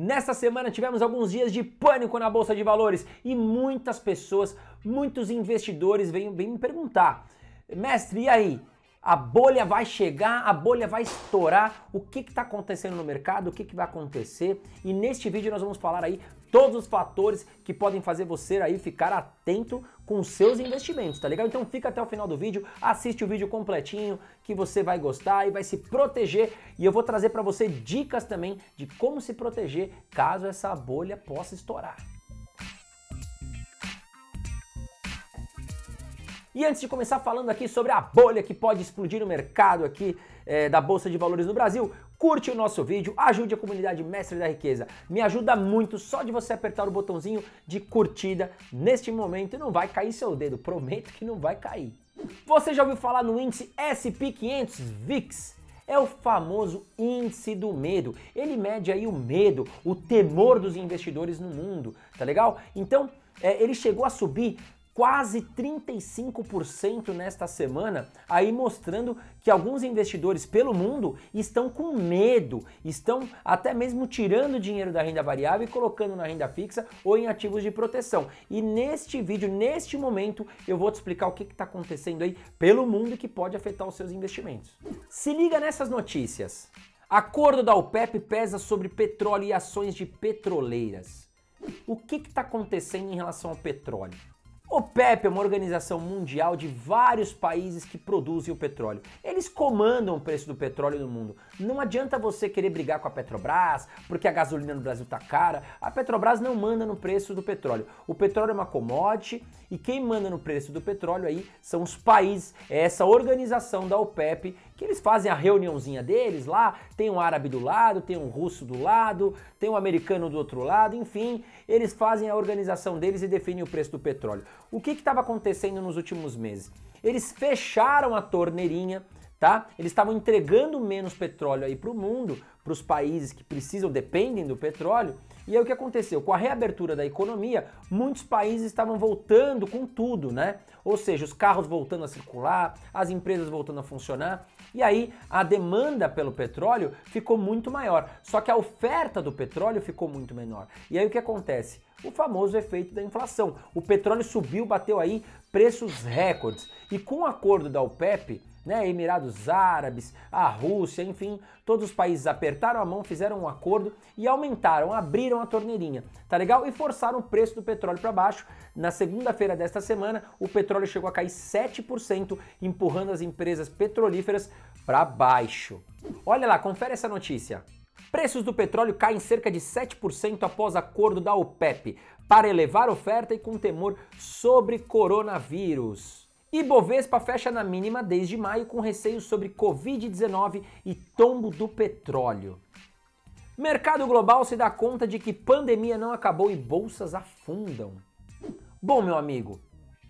Nesta semana tivemos alguns dias de pânico na bolsa de valores e muitas pessoas, muitos investidores vêm, vêm me perguntar: mestre, e aí? A bolha vai chegar, a bolha vai estourar. O que está acontecendo no mercado? O que, que vai acontecer? E neste vídeo nós vamos falar aí todos os fatores que podem fazer você aí ficar atento com seus investimentos, tá legal? Então fica até o final do vídeo, assiste o vídeo completinho que você vai gostar e vai se proteger e eu vou trazer para você dicas também de como se proteger caso essa bolha possa estourar. E antes de começar falando aqui sobre a bolha que pode explodir no mercado aqui é, da Bolsa de Valores no Brasil, curte o nosso vídeo, ajude a comunidade Mestre da Riqueza. Me ajuda muito só de você apertar o botãozinho de curtida neste momento. Não vai cair seu dedo, prometo que não vai cair. Você já ouviu falar no índice SP500 VIX? é o famoso índice do medo. Ele mede aí o medo, o temor dos investidores no mundo, tá legal? Então, é, ele chegou a subir quase 35% nesta semana, aí mostrando que alguns investidores pelo mundo estão com medo, estão até mesmo tirando dinheiro da renda variável e colocando na renda fixa ou em ativos de proteção. E neste vídeo, neste momento, eu vou te explicar o que está acontecendo aí pelo mundo que pode afetar os seus investimentos. Se liga nessas notícias. Acordo da OPEP pesa sobre petróleo e ações de petroleiras. O que está acontecendo em relação ao petróleo? O OPEP é uma organização mundial de vários países que produzem o petróleo. Eles comandam o preço do petróleo no mundo. Não adianta você querer brigar com a Petrobras, porque a gasolina no Brasil tá cara. A Petrobras não manda no preço do petróleo. O petróleo é uma commodity e quem manda no preço do petróleo aí são os países, é essa organização da OPEP que eles fazem a reuniãozinha deles lá, tem um árabe do lado, tem um russo do lado, tem um americano do outro lado, enfim, eles fazem a organização deles e definem o preço do petróleo. O que estava acontecendo nos últimos meses? Eles fecharam a torneirinha tá? Eles estavam entregando menos petróleo aí para o mundo, para os países que precisam, dependem do petróleo. E aí o que aconteceu? Com a reabertura da economia, muitos países estavam voltando com tudo, né? Ou seja, os carros voltando a circular, as empresas voltando a funcionar. E aí a demanda pelo petróleo ficou muito maior. Só que a oferta do petróleo ficou muito menor. E aí o que acontece? o famoso efeito da inflação. O petróleo subiu, bateu aí preços recordes. E com o acordo da OPEP, né, Emirados Árabes, a Rússia, enfim, todos os países apertaram a mão, fizeram um acordo e aumentaram, abriram a torneirinha, tá legal? E forçaram o preço do petróleo para baixo. Na segunda-feira desta semana, o petróleo chegou a cair 7%, empurrando as empresas petrolíferas para baixo. Olha lá, confere essa notícia. Preços do petróleo caem cerca de 7% após acordo da OPEP para elevar oferta e com temor sobre coronavírus. E Bovespa fecha na mínima desde maio com receios sobre Covid-19 e tombo do petróleo. Mercado global se dá conta de que pandemia não acabou e bolsas afundam. Bom, meu amigo,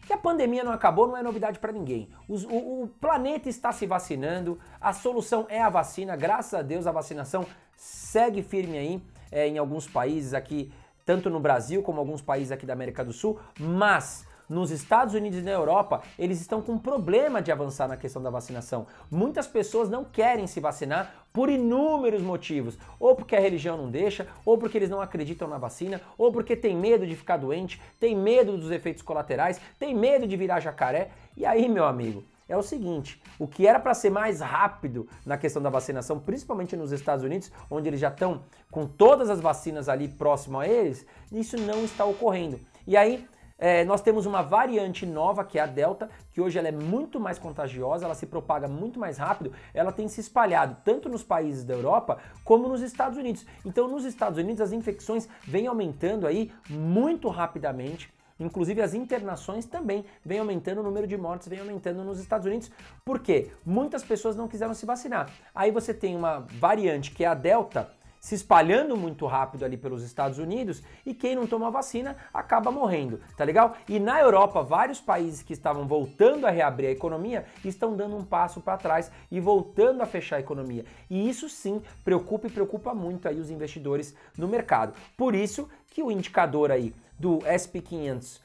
que a pandemia não acabou não é novidade para ninguém. o, o planeta está se vacinando, a solução é a vacina, graças a Deus a vacinação segue firme aí é, em alguns países aqui, tanto no Brasil como alguns países aqui da América do Sul, mas nos Estados Unidos e na Europa, eles estão com problema de avançar na questão da vacinação. Muitas pessoas não querem se vacinar por inúmeros motivos, ou porque a religião não deixa, ou porque eles não acreditam na vacina, ou porque tem medo de ficar doente, tem medo dos efeitos colaterais, tem medo de virar jacaré. E aí, meu amigo, é o seguinte: o que era para ser mais rápido na questão da vacinação, principalmente nos Estados Unidos, onde eles já estão com todas as vacinas ali próximo a eles, isso não está ocorrendo. E aí é, nós temos uma variante nova, que é a Delta, que hoje ela é muito mais contagiosa, ela se propaga muito mais rápido, ela tem se espalhado tanto nos países da Europa como nos Estados Unidos. Então, nos Estados Unidos, as infecções vêm aumentando aí muito rapidamente. Inclusive as internações também vem aumentando, o número de mortes vem aumentando nos Estados Unidos. Por quê? Muitas pessoas não quiseram se vacinar. Aí você tem uma variante que é a Delta, se espalhando muito rápido ali pelos Estados Unidos e quem não toma vacina acaba morrendo, tá legal? E na Europa, vários países que estavam voltando a reabrir a economia estão dando um passo para trás e voltando a fechar a economia. E isso sim preocupa e preocupa muito aí os investidores no mercado. Por isso que o indicador aí do SP500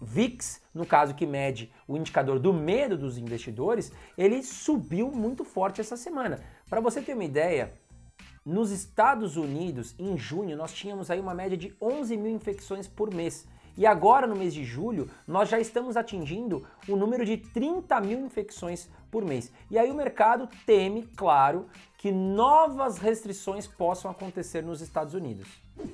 VIX, no caso que mede o indicador do medo dos investidores, ele subiu muito forte essa semana. Para você ter uma ideia, nos Estados Unidos, em junho, nós tínhamos aí uma média de 11 mil infecções por mês. E agora, no mês de julho, nós já estamos atingindo o número de 30 mil infecções por mês. E aí o mercado teme, claro, que novas restrições possam acontecer nos Estados Unidos.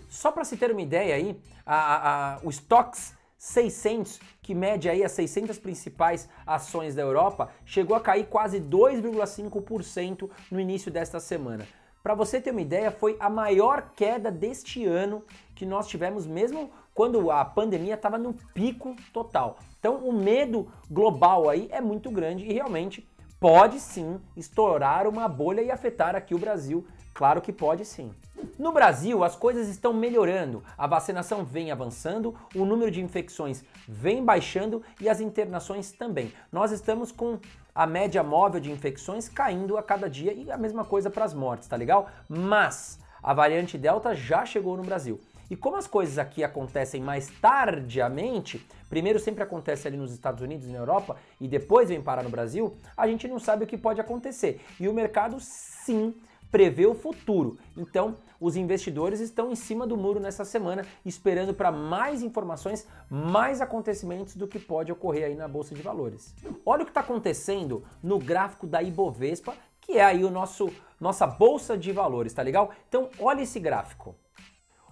Só para se ter uma ideia aí, a, a, o Stocks 600, que mede aí as 600 principais ações da Europa, chegou a cair quase 2,5% no início desta semana. Para você ter uma ideia, foi a maior queda deste ano que nós tivemos, mesmo quando a pandemia estava no pico total. Então o medo global aí é muito grande e realmente pode sim estourar uma bolha e afetar aqui o Brasil Claro que pode sim. No Brasil, as coisas estão melhorando, a vacinação vem avançando, o número de infecções vem baixando e as internações também. Nós estamos com a média móvel de infecções caindo a cada dia e a mesma coisa para as mortes, tá legal? Mas a variante Delta já chegou no Brasil. E como as coisas aqui acontecem mais tardiamente, primeiro sempre acontece ali nos Estados Unidos e na Europa e depois vem parar no Brasil, a gente não sabe o que pode acontecer. E o mercado sim prever o futuro. Então, os investidores estão em cima do muro nessa semana, esperando para mais informações, mais acontecimentos do que pode ocorrer aí na bolsa de valores. Olha o que está acontecendo no gráfico da Ibovespa, que é aí o nosso nossa bolsa de valores, tá legal? Então, olha esse gráfico.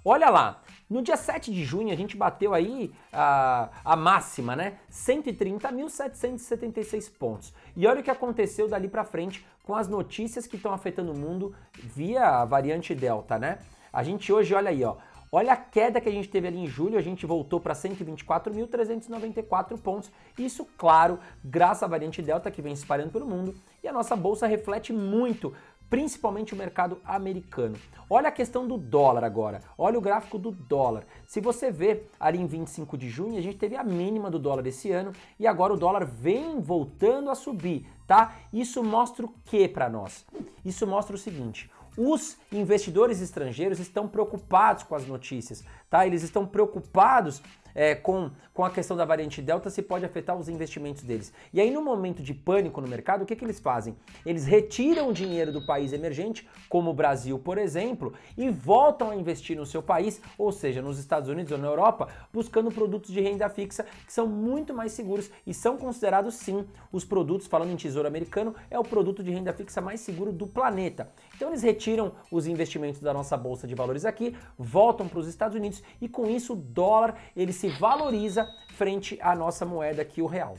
Olha lá, no dia 7 de junho a gente bateu aí a, a máxima, né? 130.776 pontos. E olha o que aconteceu dali para frente com as notícias que estão afetando o mundo via a variante Delta, né? A gente hoje olha aí, ó. Olha a queda que a gente teve ali em julho, a gente voltou para 124.394 pontos. Isso, claro, graças à variante Delta que vem se espalhando pelo mundo. E a nossa bolsa reflete muito principalmente o mercado americano. Olha a questão do dólar agora, olha o gráfico do dólar. Se você vê ali em 25 de junho, a gente teve a mínima do dólar esse ano e agora o dólar vem voltando a subir, tá? Isso mostra o que para nós? Isso mostra o seguinte: os investidores estrangeiros estão preocupados com as notícias, tá? Eles estão preocupados é, com, com a questão da variante Delta, se pode afetar os investimentos deles. E aí, no momento de pânico no mercado, o que, que eles fazem? Eles retiram dinheiro do país emergente, como o Brasil, por exemplo, e voltam a investir no seu país, ou seja, nos Estados Unidos ou na Europa, buscando produtos de renda fixa que são muito mais seguros e são considerados sim os produtos, falando em tesouro americano, é o produto de renda fixa mais seguro do planeta. Então eles retiram os investimentos da nossa bolsa de valores aqui, voltam para os Estados Unidos e com isso o dólar ele se se valoriza frente à nossa moeda aqui, o real.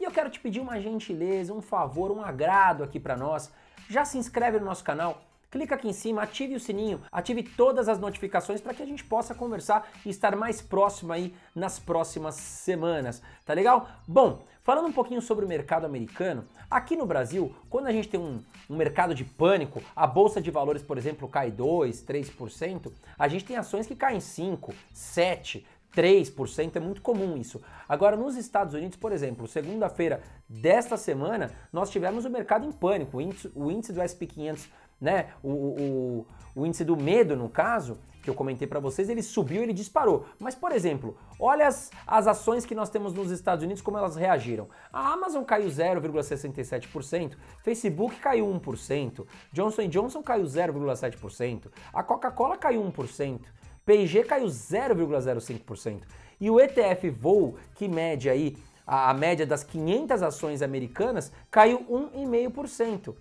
E eu quero te pedir uma gentileza, um favor, um agrado aqui para nós. Já se inscreve no nosso canal, clica aqui em cima, ative o sininho, ative todas as notificações para que a gente possa conversar e estar mais próximo aí nas próximas semanas, tá legal? Bom, falando um pouquinho sobre o mercado americano, aqui no Brasil, quando a gente tem um, um mercado de pânico, a bolsa de valores, por exemplo, cai 2, 3%, a gente tem ações que caem 5, 7, 3%, é muito comum isso. Agora, nos Estados Unidos, por exemplo, segunda-feira desta semana, nós tivemos o mercado em pânico. O índice, o índice do SP 500, né? O, o, o, índice do medo, no caso, que eu comentei para vocês, ele subiu, ele disparou. Mas, por exemplo, olha as, as ações que nós temos nos Estados Unidos, como elas reagiram. A Amazon caiu 0,67%, Facebook caiu 1%, Johnson Johnson caiu 0,7%, a Coca-Cola caiu 1%. PIG caiu 0,05%. E o ETF Voo, que mede aí a, a média das 500 ações americanas, caiu 1,5%.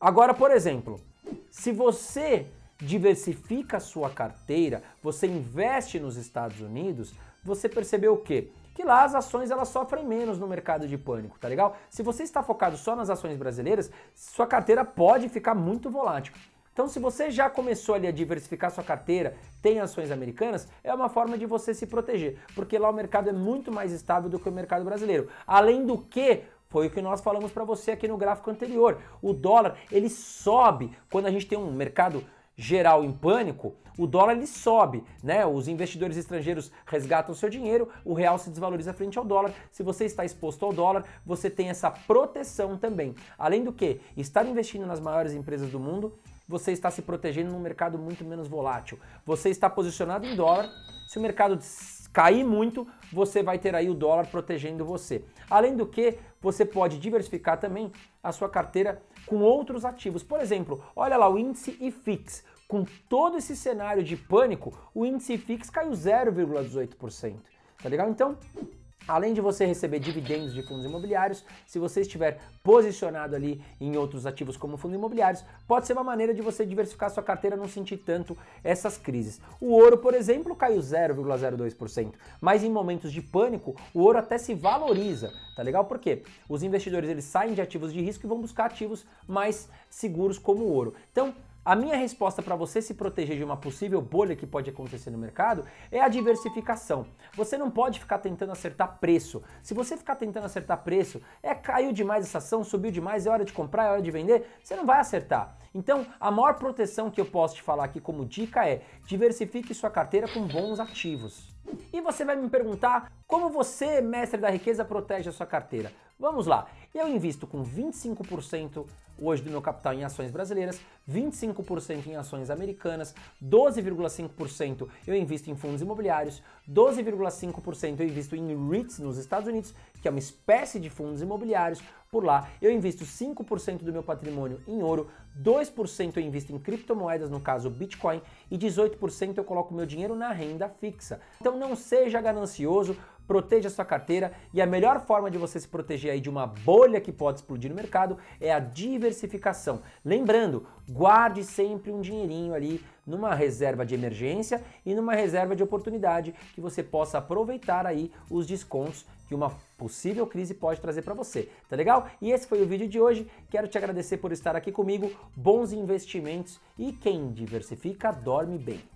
Agora, por exemplo, se você diversifica a sua carteira, você investe nos Estados Unidos, você percebeu o quê? Que lá as ações elas sofrem menos no mercado de pânico, tá legal? Se você está focado só nas ações brasileiras, sua carteira pode ficar muito volátil. Então, se você já começou ali a diversificar sua carteira, tem ações americanas, é uma forma de você se proteger, porque lá o mercado é muito mais estável do que o mercado brasileiro. Além do que, foi o que nós falamos para você aqui no gráfico anterior. O dólar, ele sobe quando a gente tem um mercado geral em pânico, o dólar ele sobe, né? Os investidores estrangeiros resgatam seu dinheiro, o real se desvaloriza frente ao dólar. Se você está exposto ao dólar, você tem essa proteção também. Além do que, estar investindo nas maiores empresas do mundo você está se protegendo num mercado muito menos volátil. Você está posicionado em dólar. Se o mercado cair muito, você vai ter aí o dólar protegendo você. Além do que, você pode diversificar também a sua carteira com outros ativos. Por exemplo, olha lá o índice IFIX. Com todo esse cenário de pânico, o índice IFIX caiu 0,18%. Tá legal? Então, Além de você receber dividendos de fundos imobiliários, se você estiver posicionado ali em outros ativos como fundos imobiliários, pode ser uma maneira de você diversificar sua carteira não sentir tanto essas crises. O ouro, por exemplo, caiu 0,02%, mas em momentos de pânico, o ouro até se valoriza, tá legal? Por quê? Os investidores eles saem de ativos de risco e vão buscar ativos mais seguros como o ouro. Então, a minha resposta para você se proteger de uma possível bolha que pode acontecer no mercado é a diversificação. Você não pode ficar tentando acertar preço. Se você ficar tentando acertar preço, é caiu demais essa ação, subiu demais, é hora de comprar, é hora de vender, você não vai acertar. Então, a maior proteção que eu posso te falar aqui como dica é: diversifique sua carteira com bons ativos. E você vai me perguntar como você, mestre da riqueza, protege a sua carteira? Vamos lá, eu invisto com 25% hoje do meu capital em ações brasileiras, 25% em ações americanas, 12,5% eu invisto em fundos imobiliários, 12,5% eu invisto em REITs nos Estados Unidos, que é uma espécie de fundos imobiliários. Por lá, eu invisto 5% do meu patrimônio em ouro, 2% eu invisto em criptomoedas, no caso Bitcoin, e 18% eu coloco meu dinheiro na renda fixa. Então não seja ganancioso, proteja sua carteira e a melhor forma de você se proteger aí de uma bolha que pode explodir no mercado é a diversificação. Lembrando, guarde sempre um dinheirinho ali numa reserva de emergência e numa reserva de oportunidade que você possa aproveitar aí os descontos que uma possível crise pode trazer para você, tá legal? E esse foi o vídeo de hoje. Quero te agradecer por estar aqui comigo. Bons investimentos e quem diversifica dorme bem.